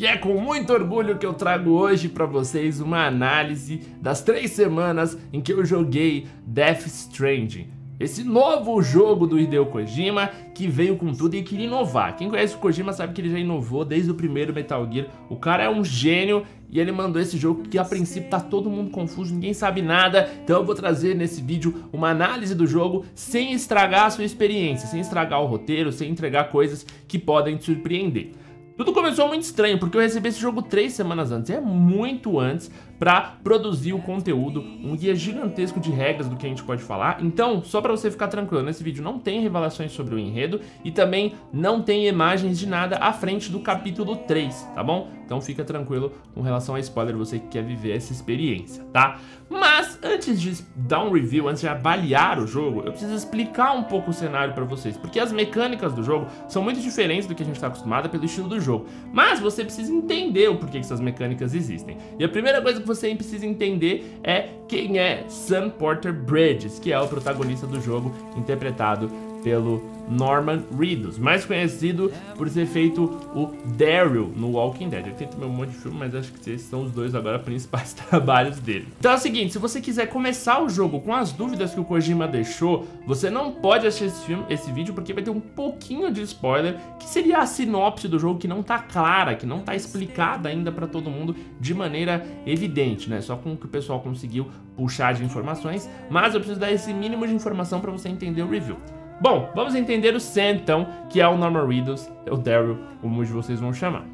E é com muito orgulho que eu trago hoje para vocês uma análise das três semanas em que eu joguei Death Stranding. Esse novo jogo do Hideo Kojima que veio com tudo e queria inovar. Quem conhece o Kojima sabe que ele já inovou desde o primeiro Metal Gear. O cara é um gênio e ele mandou esse jogo que a princípio tá todo mundo confuso, ninguém sabe nada. Então eu vou trazer nesse vídeo uma análise do jogo sem estragar a sua experiência, sem estragar o roteiro, sem entregar coisas que podem te surpreender. Tudo começou muito estranho, porque eu recebi esse jogo três semanas antes. É muito antes para produzir o conteúdo, um guia gigantesco de regras do que a gente pode falar. Então, só para você ficar tranquilo, nesse vídeo não tem revelações sobre o enredo e também não tem imagens de nada à frente do capítulo 3, tá bom? Então fica tranquilo com relação a spoiler, você que quer viver essa experiência, tá? Mas antes de dar um review, antes de avaliar o jogo, eu preciso explicar um pouco o cenário para vocês, porque as mecânicas do jogo são muito diferentes do que a gente está acostumado pelo estilo do jogo. Mas você precisa entender o porquê que essas mecânicas existem. E a primeira coisa que você precisa entender é quem é Sam Porter Bridges, que é o protagonista do jogo, interpretado pelo Norman Reedus, mais conhecido por ter feito o Daryl no Walking Dead. Ele tem também um monte de filme, mas acho que esses são os dois agora principais trabalhos dele. Então é o seguinte, se você quiser começar o jogo com as dúvidas que o Kojima deixou, você não pode assistir esse, filme, esse vídeo porque vai ter um pouquinho de spoiler, que seria a sinopse do jogo que não tá clara, que não tá explicada ainda para todo mundo de maneira evidente, né? Só com o que o pessoal conseguiu puxar de informações, mas eu preciso dar esse mínimo de informação para você entender o review. Bom, vamos entender o Sam então, que é o Norman Reedus, o Daryl, como vocês vão chamar.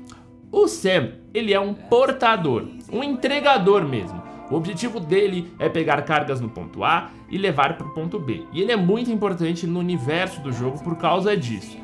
O Sam, ele é um portador, um entregador mesmo. O objetivo dele é pegar cargas no ponto A e levar para o ponto B. E ele é muito importante no universo do jogo por causa disso.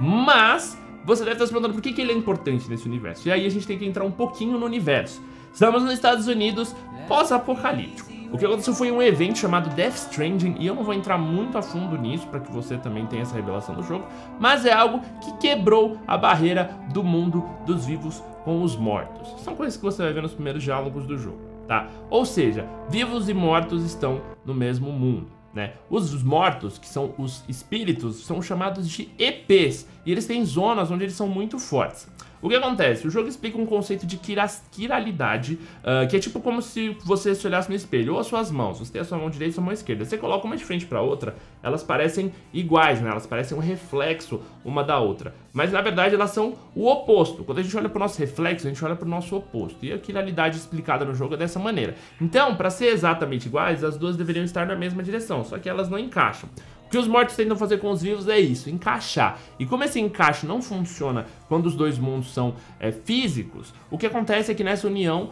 Mas você deve estar se perguntando por que, que ele é importante nesse universo. E aí a gente tem que entrar um pouquinho no universo. Estamos nos Estados Unidos pós-apocalíptico. O que aconteceu foi um evento chamado Death Stranding, e eu não vou entrar muito a fundo nisso para que você também tenha essa revelação do jogo, mas é algo que quebrou a barreira do mundo dos vivos com os mortos. São coisas que você vai ver nos primeiros diálogos do jogo, tá? Ou seja, vivos e mortos estão no mesmo mundo. Né? Os mortos, que são os espíritos, são chamados de EPs, e eles têm zonas onde eles são muito fortes. O que acontece? O jogo explica um conceito de quiralidade, uh, que é tipo como se você se olhasse no espelho, ou as suas mãos, você tem a sua mão direita e a sua mão esquerda. Você coloca uma de frente para outra, elas parecem iguais, né? Elas parecem um reflexo uma da outra. Mas na verdade elas são o oposto. Quando a gente olha para o nosso reflexo, a gente olha para o nosso oposto. E a quiralidade explicada no jogo é dessa maneira. Então, para ser exatamente iguais, as duas deveriam estar na mesma direção, só que elas não encaixam. O que os mortos tentam fazer com os vivos é isso, encaixar. E como esse encaixe não funciona quando os dois mundos são é, físicos, o que acontece é que nessa união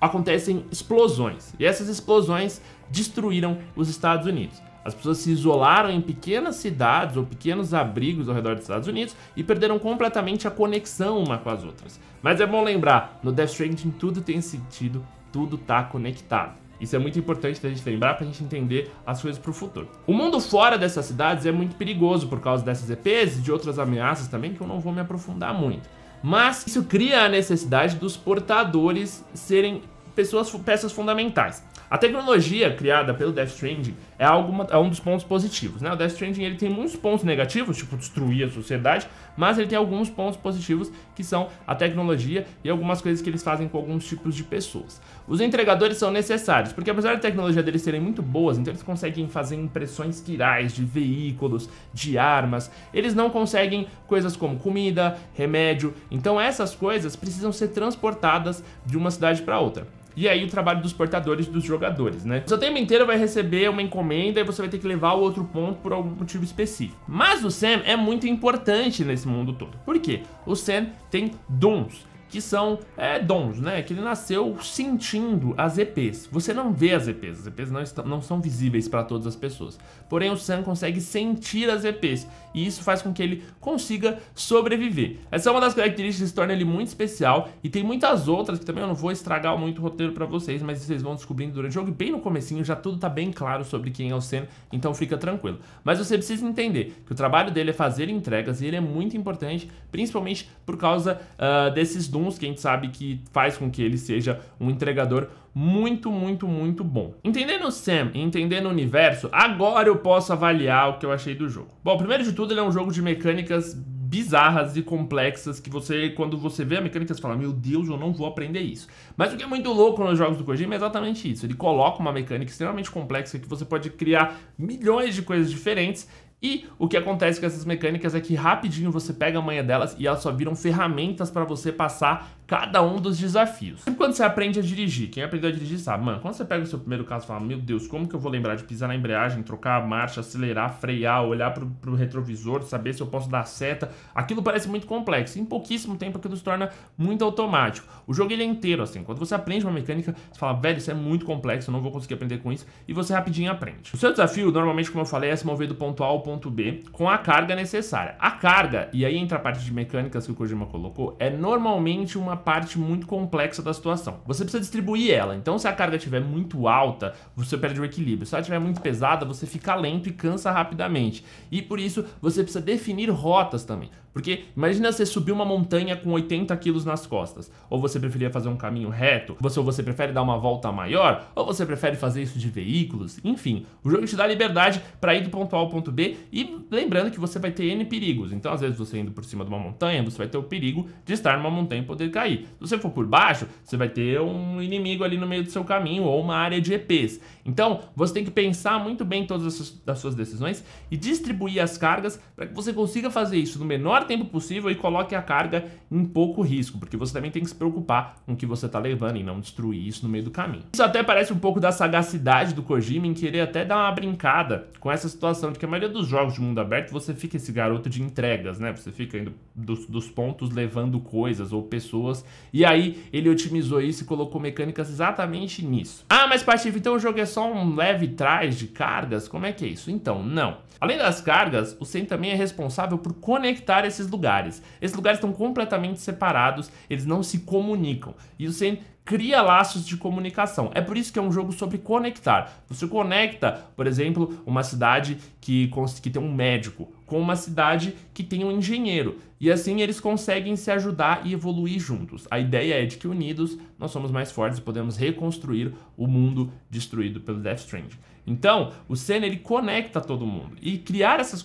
acontecem explosões. E essas explosões destruíram os Estados Unidos. As pessoas se isolaram em pequenas cidades ou pequenos abrigos ao redor dos Estados Unidos e perderam completamente a conexão uma com as outras. Mas é bom lembrar, no Death Stranding tudo tem sentido, tudo está conectado. Isso é muito importante da gente lembrar para a gente entender as coisas para o futuro. O mundo fora dessas cidades é muito perigoso por causa dessas EPs e de outras ameaças também que eu não vou me aprofundar muito. Mas isso cria a necessidade dos portadores serem pessoas, peças fundamentais. A tecnologia criada pelo Death Stranding é, algo, é um dos pontos positivos, né? O Death Stranding ele tem muitos pontos negativos, tipo destruir a sociedade, mas ele tem alguns pontos positivos que são a tecnologia e algumas coisas que eles fazem com alguns tipos de pessoas. Os entregadores são necessários, porque apesar da tecnologia deles serem muito boas, então eles conseguem fazer impressões quirais de veículos, de armas, eles não conseguem coisas como comida, remédio, então essas coisas precisam ser transportadas de uma cidade para outra. E aí o trabalho dos portadores dos jogadores, né? O seu tempo inteiro vai receber uma encomenda e você vai ter que levar o outro ponto por algum motivo específico. Mas o Sam é muito importante nesse mundo todo. Por quê? O Sam tem dons que são é, dons, né? Que ele nasceu sentindo as EPs. Você não vê as EPs, as EPs não, estão, não são visíveis para todas as pessoas. Porém, o Sam consegue sentir as EPs e isso faz com que ele consiga sobreviver. Essa é uma das características que torna ele muito especial e tem muitas outras que também eu não vou estragar muito o roteiro para vocês, mas vocês vão descobrindo durante o jogo e bem no comecinho já tudo tá bem claro sobre quem é o Sam, então fica tranquilo. Mas você precisa entender que o trabalho dele é fazer entregas e ele é muito importante, principalmente por causa uh, desses dons insumos que a gente sabe que faz com que ele seja um entregador muito, muito, muito bom. Entendendo o Sam e entendendo o universo, agora eu posso avaliar o que eu achei do jogo. Bom, primeiro de tudo, ele é um jogo de mecânicas bizarras e complexas que você, quando você vê a mecânica, você fala, meu Deus, eu não vou aprender isso. Mas o que é muito louco nos jogos do Kojima é exatamente isso. Ele coloca uma mecânica extremamente complexa que você pode criar milhões de coisas diferentes e o que acontece com essas mecânicas é que rapidinho você pega a manha delas e elas só viram ferramentas para você passar cada um dos desafios. Sempre quando você aprende a dirigir, quem aprendeu a dirigir sabe, mano, quando você pega o seu primeiro caso e fala, meu Deus, como que eu vou lembrar de pisar na embreagem, trocar a marcha, acelerar, frear, olhar pro, pro retrovisor, saber se eu posso dar seta, aquilo parece muito complexo. Em pouquíssimo tempo aquilo se torna muito automático. O jogo ele é inteiro assim, quando você aprende uma mecânica, você fala, velho, isso é muito complexo, eu não vou conseguir aprender com isso, e você rapidinho aprende. O seu desafio, normalmente, como eu falei, é se mover do ponto A ao ponto B com a carga necessária. A carga, e aí entra a parte de mecânicas que o Kojima colocou, é normalmente uma parte muito complexa da situação. Você precisa distribuir ela, então se a carga estiver muito alta, você perde o equilíbrio. Se ela estiver muito pesada, você fica lento e cansa rapidamente. E por isso, você precisa definir rotas também. Porque imagina você subir uma montanha com 80 quilos nas costas. Ou você preferia fazer um caminho reto, ou você prefere dar uma volta maior, ou você prefere fazer isso de veículos. Enfim, o jogo te dá liberdade para ir do ponto A ao ponto B e lembrando que você vai ter N perigos. Então, às vezes, você indo por cima de uma montanha, você vai ter o perigo de estar numa montanha e poder cair. Se você for por baixo, você vai ter um inimigo ali no meio do seu caminho ou uma área de EPs. Então, você tem que pensar muito bem todas as suas decisões e distribuir as cargas para que você consiga fazer isso no menor tempo possível e coloque a carga em pouco risco, porque você também tem que se preocupar com o que você está levando e não destruir isso no meio do caminho. Isso até parece um pouco da sagacidade do Kojima em querer até dar uma brincada com essa situação de que a maioria dos jogos de mundo aberto você fica esse garoto de entregas, né? Você fica indo dos, dos pontos levando coisas ou pessoas e aí ele otimizou isso e colocou mecânicas exatamente nisso. Ah, mas Patife, então o jogo é só um leve trás de cargas? Como é que é isso? Então, não. Além das cargas, o Sen também é responsável por conectar esses lugares. Esses lugares estão completamente separados, eles não se comunicam. E você cria laços de comunicação. É por isso que é um jogo sobre conectar. Você conecta, por exemplo, uma cidade que, que tem um médico com uma cidade que tem um engenheiro. E assim eles conseguem se ajudar e evoluir juntos. A ideia é de que unidos nós somos mais fortes e podemos reconstruir o mundo destruído pelo Death Stranding. Então, o Sen ele conecta todo mundo e criar essas,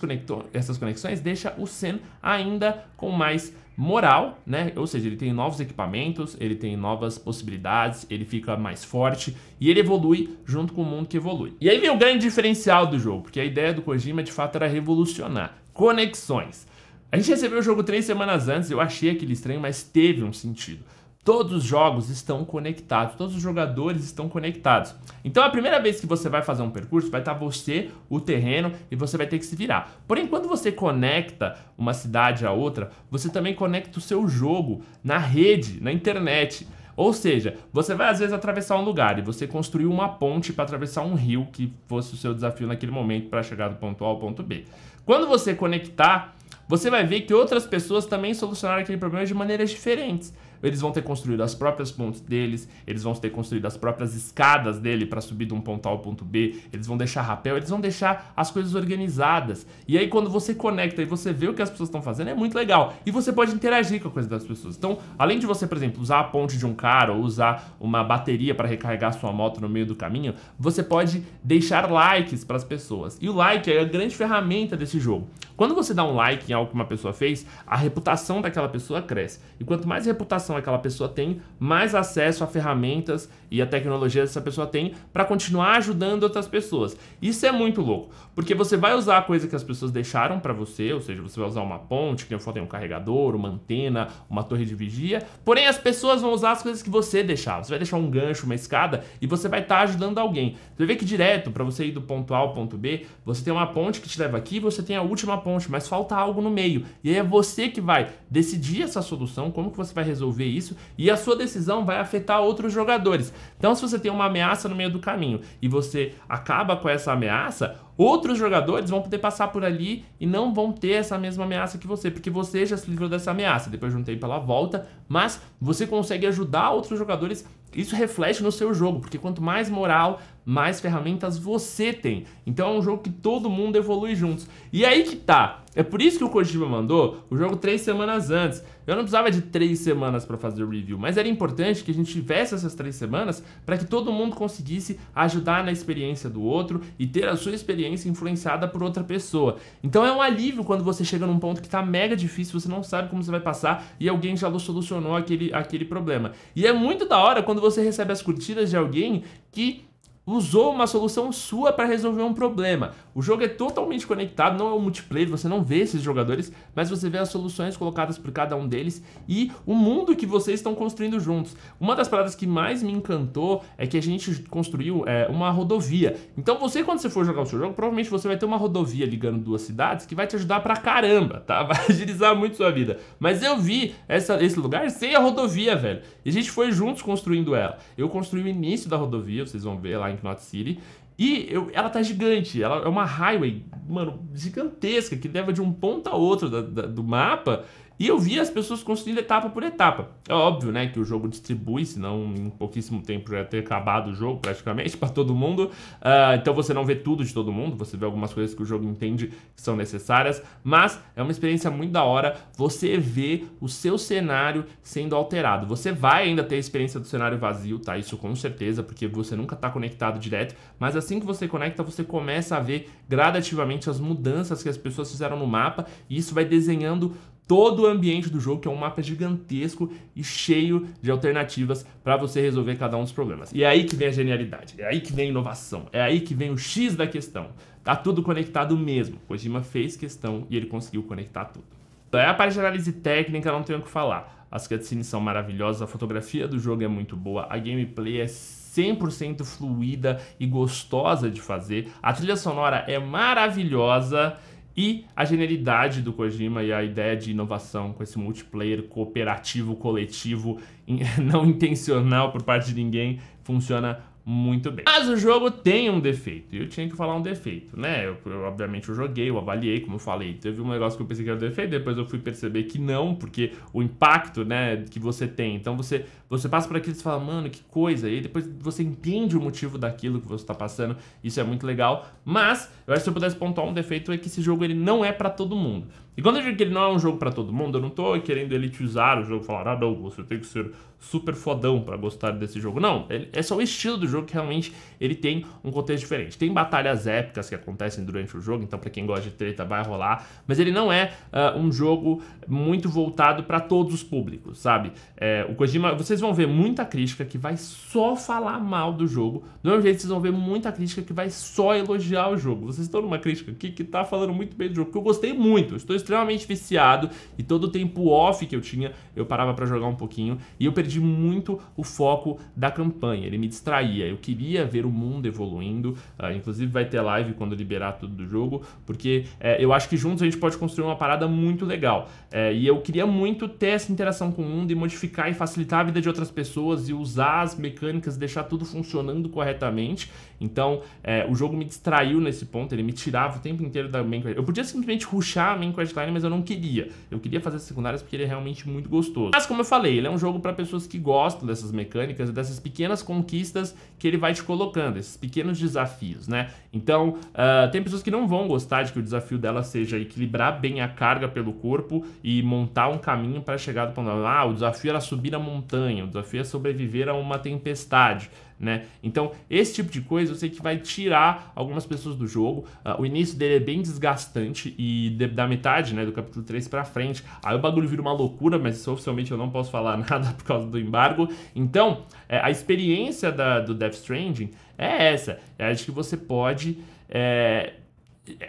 essas conexões deixa o Sen ainda com mais moral, né? Ou seja, ele tem novos equipamentos, ele tem novas possibilidades, ele fica mais forte e ele evolui junto com o mundo que evolui. E aí vem o grande diferencial do jogo, porque a ideia do Kojima de fato era revolucionar conexões. A gente recebeu o jogo três semanas antes, eu achei aquele estranho, mas teve um sentido. Todos os jogos estão conectados, todos os jogadores estão conectados. Então a primeira vez que você vai fazer um percurso, vai estar você, o terreno e você vai ter que se virar. Porém, quando você conecta uma cidade a outra, você também conecta o seu jogo na rede, na internet. Ou seja, você vai às vezes atravessar um lugar e você construiu uma ponte para atravessar um rio que fosse o seu desafio naquele momento para chegar do ponto A ao ponto B. Quando você conectar, você vai ver que outras pessoas também solucionaram aquele problema de maneiras diferentes. Eles vão ter construído as próprias pontes deles, eles vão ter construído as próprias escadas dele para subir de um ponto A ao ponto B, eles vão deixar rapel, eles vão deixar as coisas organizadas. E aí quando você conecta e você vê o que as pessoas estão fazendo, é muito legal. E você pode interagir com a coisa das pessoas. Então, além de você, por exemplo, usar a ponte de um cara ou usar uma bateria para recarregar sua moto no meio do caminho, você pode deixar likes para as pessoas. E o like é a grande ferramenta desse jogo. Quando você dá um like em algo que uma pessoa fez, a reputação daquela pessoa cresce. E quanto mais reputação aquela pessoa tem, mais acesso a ferramentas e a tecnologia essa pessoa tem para continuar ajudando outras pessoas. Isso é muito louco, porque você vai usar a coisa que as pessoas deixaram para você, ou seja, você vai usar uma ponte, que eu falei, um carregador, uma antena, uma torre de vigia, porém as pessoas vão usar as coisas que você deixar. Você vai deixar um gancho, uma escada e você vai estar tá ajudando alguém. Você vê que direto, para você ir do ponto A ao ponto B, você tem uma ponte que te leva aqui, você tem a última ponte, mas falta algo no meio. E aí é você que vai decidir essa solução, como que você vai resolver isso, e a sua decisão vai afetar outros jogadores. Então, se você tem uma ameaça no meio do caminho e você acaba com essa ameaça, outros jogadores vão poder passar por ali e não vão ter essa mesma ameaça que você, porque você já se livrou dessa ameaça, depois de um tempo ela volta, mas você consegue ajudar outros jogadores. Isso reflete no seu jogo, porque quanto mais moral, mais ferramentas você tem. Então é um jogo que todo mundo evolui juntos. E aí que tá. É por isso que o Kojima mandou o jogo três semanas antes. Eu não precisava de três semanas para fazer o review, mas era importante que a gente tivesse essas três semanas para que todo mundo conseguisse ajudar na experiência do outro e ter a sua experiência influenciada por outra pessoa. Então é um alívio quando você chega num ponto que tá mega difícil, você não sabe como você vai passar e alguém já solucionou aquele, aquele problema. E é muito da hora quando você recebe as curtidas de alguém que usou uma solução sua para resolver um problema. O jogo é totalmente conectado, não é um multiplayer, você não vê esses jogadores, mas você vê as soluções colocadas por cada um deles e o mundo que vocês estão construindo juntos. Uma das paradas que mais me encantou é que a gente construiu é, uma rodovia. Então você, quando você for jogar o seu jogo, provavelmente você vai ter uma rodovia ligando duas cidades que vai te ajudar pra caramba, tá? Vai agilizar muito sua vida. Mas eu vi essa, esse lugar sem a rodovia, velho. E a gente foi juntos construindo ela. Eu construí o início da rodovia, vocês vão ver lá em Knot City. E eu, ela tá gigante, ela é uma highway, mano, gigantesca, que leva de um ponto a outro da, da, do mapa. E eu vi as pessoas construindo etapa por etapa. É óbvio, né, que o jogo distribui, senão em pouquíssimo tempo já ter acabado o jogo praticamente para todo mundo. Uh, então você não vê tudo de todo mundo, você vê algumas coisas que o jogo entende que são necessárias, mas é uma experiência muito da hora você ver o seu cenário sendo alterado. Você vai ainda ter a experiência do cenário vazio, tá? Isso com certeza, porque você nunca está conectado direto, mas assim que você conecta, você começa a ver gradativamente as mudanças que as pessoas fizeram no mapa e isso vai desenhando todo o ambiente do jogo, que é um mapa gigantesco e cheio de alternativas para você resolver cada um dos problemas. E é aí que vem a genialidade, é aí que vem a inovação, é aí que vem o X da questão. Tá tudo conectado mesmo. Kojima fez questão e ele conseguiu conectar tudo. Então, é a parte de análise técnica, não tenho o que falar. As cutscenes são maravilhosas, a fotografia do jogo é muito boa, a gameplay é 100% fluida e gostosa de fazer, a trilha sonora é maravilhosa e a genialidade do Kojima e a ideia de inovação com esse multiplayer cooperativo, coletivo, não intencional por parte de ninguém, funciona muito bem. Mas o jogo tem um defeito, e eu tinha que falar um defeito, né? Eu, eu, obviamente eu joguei, eu avaliei, como eu falei, teve um negócio que eu pensei que era um defeito, depois eu fui perceber que não, porque o impacto, né, que você tem. Então você, você passa por aquilo e fala, mano, que coisa, e depois você entende o motivo daquilo que você tá passando, isso é muito legal. Mas, eu acho que se eu pudesse pontuar um defeito é que esse jogo ele não é para todo mundo. E quando eu digo que ele não é um jogo para todo mundo, eu não tô querendo elitizar o jogo, falar, ah não, você tem que ser super fodão para gostar desse jogo. Não, ele, é só o estilo do jogo que realmente ele tem um contexto diferente. Tem batalhas épicas que acontecem durante o jogo, então para quem gosta de treta vai rolar, mas ele não é uh, um jogo muito voltado para todos os públicos, sabe? É, o Kojima, vocês vão ver muita crítica que vai só falar mal do jogo, do mesmo jeito vocês vão ver muita crítica que vai só elogiar o jogo. Vocês estão numa crítica aqui que tá falando muito bem do jogo, que eu gostei muito, estou extremamente viciado e todo o tempo off que eu tinha, eu parava para jogar um pouquinho e eu perdi muito o foco da campanha. Ele me distraía. Eu queria ver o mundo evoluindo. Uh, inclusive vai ter live quando liberar tudo do jogo, porque é, eu acho que juntos a gente pode construir uma parada muito legal. É, e eu queria muito ter essa interação com o mundo e modificar e facilitar a vida de outras pessoas e usar as mecânicas, deixar tudo funcionando corretamente. Então, é, o jogo me distraiu nesse ponto, ele me tirava o tempo inteiro da main quest. Eu podia simplesmente ruxar a main quest mas eu não queria. Eu queria fazer as secundárias porque ele é realmente muito gostoso. Mas como eu falei, ele é um jogo para pessoas que gostam dessas mecânicas e dessas pequenas conquistas que ele vai te colocando, esses pequenos desafios, né? Então, uh, tem pessoas que não vão gostar de que o desafio dela seja equilibrar bem a carga pelo corpo e montar um caminho para chegar do ponto. Ah, o desafio era subir a montanha, o desafio é sobreviver a uma tempestade né? Então, esse tipo de coisa eu sei que vai tirar algumas pessoas do jogo. Uh, o início dele é bem desgastante e de, da metade, né, do capítulo 3 para frente, aí o bagulho vira uma loucura, mas oficialmente eu não posso falar nada por causa do embargo. Então, é, a experiência da, do Death Stranding é essa, é de que você pode é,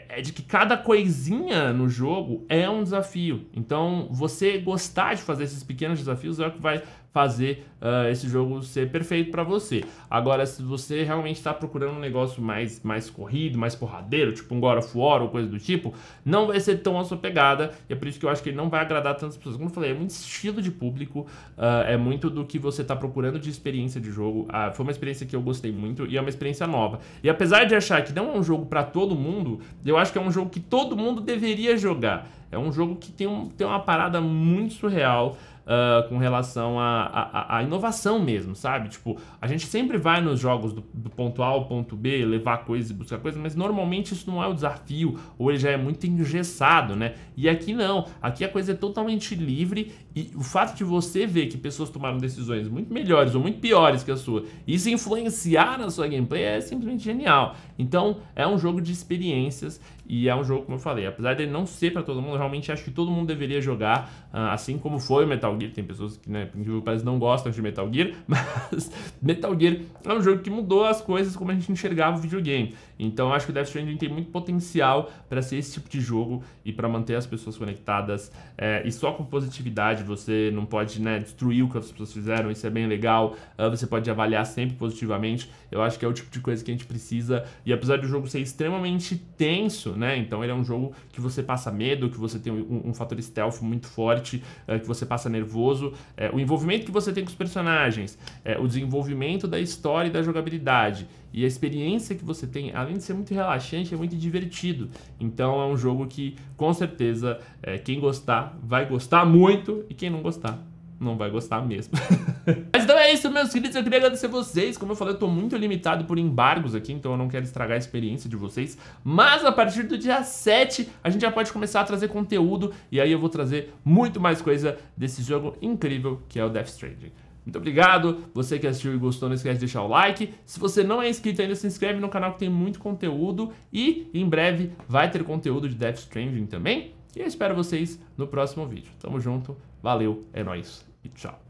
é de que cada coisinha no jogo é um desafio. Então, você gostar de fazer esses pequenos desafios é o que vai fazer uh, esse jogo ser perfeito para você. Agora, se você realmente está procurando um negócio mais, mais corrido, mais porradeiro, tipo um God of War ou coisa do tipo, não vai ser tão a sua pegada. é por isso que eu acho que ele não vai agradar tantas pessoas. Como eu falei, é muito estilo de público, uh, é muito do que você está procurando de experiência de jogo. Ah, foi uma experiência que eu gostei muito e é uma experiência nova. E apesar de achar que não é um jogo para todo mundo, eu acho que é um jogo que todo mundo deveria jogar. É um jogo que tem, um, tem uma parada muito surreal uh, com relação à inovação mesmo, sabe? Tipo, a gente sempre vai nos jogos do, do ponto A ao ponto B, levar coisas e buscar coisas, mas normalmente isso não é o desafio, ou ele já é muito engessado, né? E aqui não, aqui a coisa é totalmente livre e o fato de você ver que pessoas tomaram decisões muito melhores ou muito piores que a sua, isso influenciar na sua gameplay é simplesmente genial. Então, é um jogo de experiências e é um jogo, como eu falei, apesar dele não ser para todo mundo, realmente acho que todo mundo deveria jogar, ah, assim como foi o Metal Metal Gear, tem pessoas que, né, parece não gostam de Metal Gear, mas Metal Gear é um jogo que mudou as coisas como a gente enxergava o videogame. Então acho que o Death Stranding tem muito potencial para ser esse tipo de jogo e para manter as pessoas conectadas. É, e só com positividade você não pode né, destruir o que as pessoas fizeram, isso é bem legal. É, você pode avaliar sempre positivamente. Eu acho que é o tipo de coisa que a gente precisa. E apesar do jogo ser extremamente tenso, né? Então ele é um jogo que você passa medo, que você tem um, um fator stealth muito forte, é, que você passa nervoso nervoso, é, o envolvimento que você tem com os personagens, é, o desenvolvimento da história e da jogabilidade e a experiência que você tem, além de ser muito relaxante, é muito divertido. Então é um jogo que com certeza é, quem gostar vai gostar muito e quem não gostar não vai gostar mesmo. Mas então é isso, meus queridos. Eu queria agradecer vocês. Como eu falei, eu tô muito limitado por embargos aqui, então eu não quero estragar a experiência de vocês. Mas a partir do dia 7, a gente já pode começar a trazer conteúdo. E aí eu vou trazer muito mais coisa desse jogo incrível que é o Death Stranding. Muito obrigado, você que assistiu e gostou, não esquece de deixar o like. Se você não é inscrito ainda, se inscreve no canal que tem muito conteúdo e em breve vai ter conteúdo de Death Stranding também. E eu espero vocês no próximo vídeo. Tamo junto, Valeu, é nóis e tchau.